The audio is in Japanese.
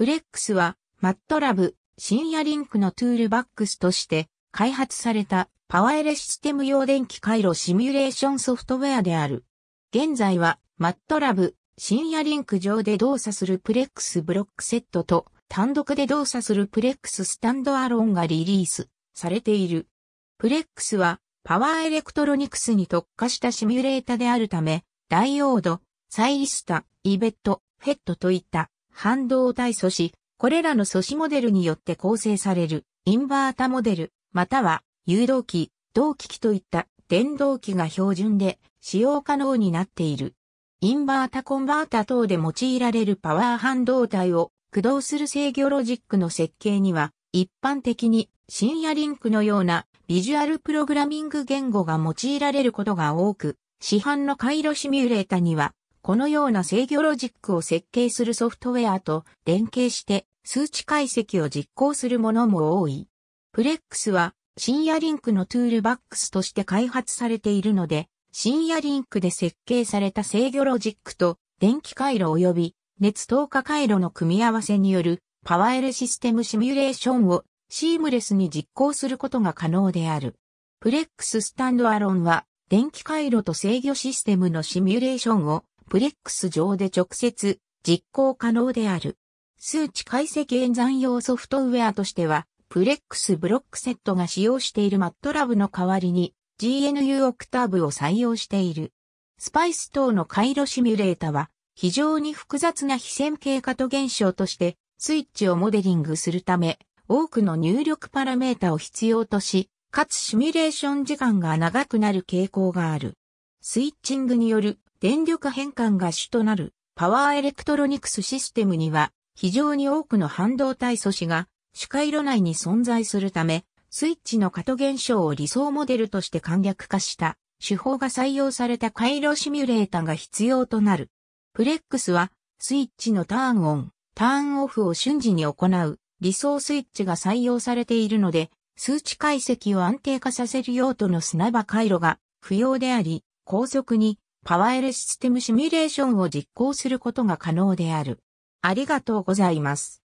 フレックスは、マットラブ、深夜リンクのトゥールバックスとして開発されたパワエレシステム用電気回路シミュレーションソフトウェアである。現在は、マットラブ、深夜リンク上で動作するプレックスブロックセットと、単独で動作するプレックススタンドアローンがリリースされている。プレックスはパワーエレクトロニクスに特化したシミュレータであるため、ダイオード、サイリスタ、イベット、フェットといった半導体素子、これらの素子モデルによって構成されるインバータモデル、または誘導機、同機機といった電動機が標準で使用可能になっている。インバータコンバータ等で用いられるパワー半導体を駆動する制御ロジックの設計には一般的に深夜リンクのようなビジュアルプログラミング言語が用いられることが多く、市販の回路シミュレータにはこのような制御ロジックを設計するソフトウェアと連携して数値解析を実行するものも多い。プレックスは深夜リンクのトゥールバックスとして開発されているので、深夜リンクで設計された制御ロジックと電気回路及び熱透過回路の組み合わせによるパワエルシステムシミュレーションをシームレスに実行することが可能である。プレックススタンドアロンは電気回路と制御システムのシミュレーションをプレックス上で直接実行可能である。数値解析演算用ソフトウェアとしては、プレックスブロックセットが使用しているマットラブの代わりに GNU オクターブを採用している。スパイス等の回路シミュレータは非常に複雑な非線形化と現象としてスイッチをモデリングするため多くの入力パラメータを必要とし、かつシミュレーション時間が長くなる傾向がある。スイッチングによる電力変換が主となるパワーエレクトロニクスシステムには非常に多くの半導体素子が主回路内に存在するため、スイッチの過渡現象を理想モデルとして簡略化した手法が採用された回路シミュレータが必要となる。プレックスはスイッチのターンオン、ターンオフを瞬時に行う理想スイッチが採用されているので、数値解析を安定化させる用途の砂場回路が不要であり、高速にパワエルシステムシミュレーションを実行することが可能である。ありがとうございます。